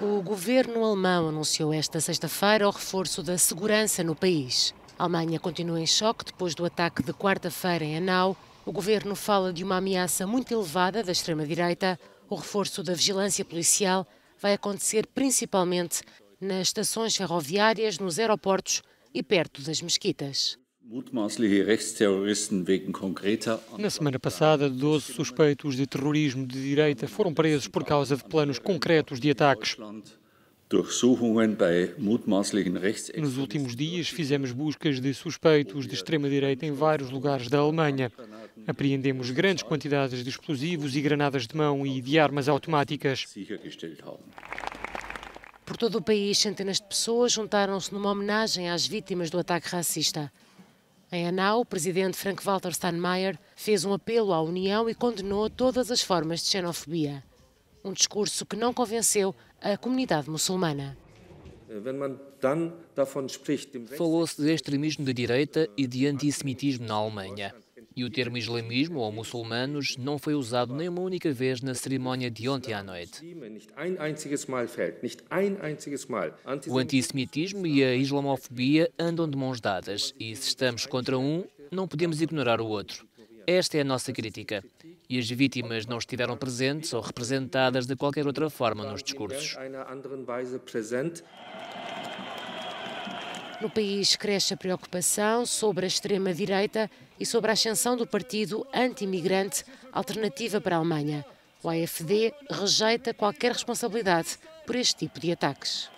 O governo alemão anunciou esta sexta-feira o reforço da segurança no país. A Alemanha continua em choque depois do ataque de quarta-feira em Hanau. O governo fala de uma ameaça muito elevada da extrema-direita. O reforço da vigilância policial vai acontecer principalmente nas estações ferroviárias, nos aeroportos e perto das mesquitas. Na semana passada, 12 suspeitos de terrorismo de direita foram presos por causa de planos concretos de ataques. Nos últimos dias, fizemos buscas de suspeitos de extrema-direita em vários lugares da Alemanha. Apreendemos grandes quantidades de explosivos e granadas de mão e de armas automáticas. Por todo o país, centenas de pessoas juntaram-se numa homenagem às vítimas do ataque racista. Em Hanau, o presidente Frank-Walter Steinmeier fez um apelo à União e condenou todas as formas de xenofobia. Um discurso que não convenceu a comunidade muçulmana. Äh, Falou-se de extremismo de direita e de antissemitismo na Alemanha. E o termo islamismo ou muçulmanos não foi usado nem uma única vez na cerimónia de ontem à noite. O antissemitismo e a islamofobia andam de mãos dadas e se estamos contra um, não podemos ignorar o outro. Esta é a nossa crítica. E as vítimas não estiveram presentes ou representadas de qualquer outra forma nos discursos. No país cresce a preocupação sobre a extrema-direita e sobre a ascensão do partido anti-imigrante Alternativa para a Alemanha. O AFD rejeita qualquer responsabilidade por este tipo de ataques.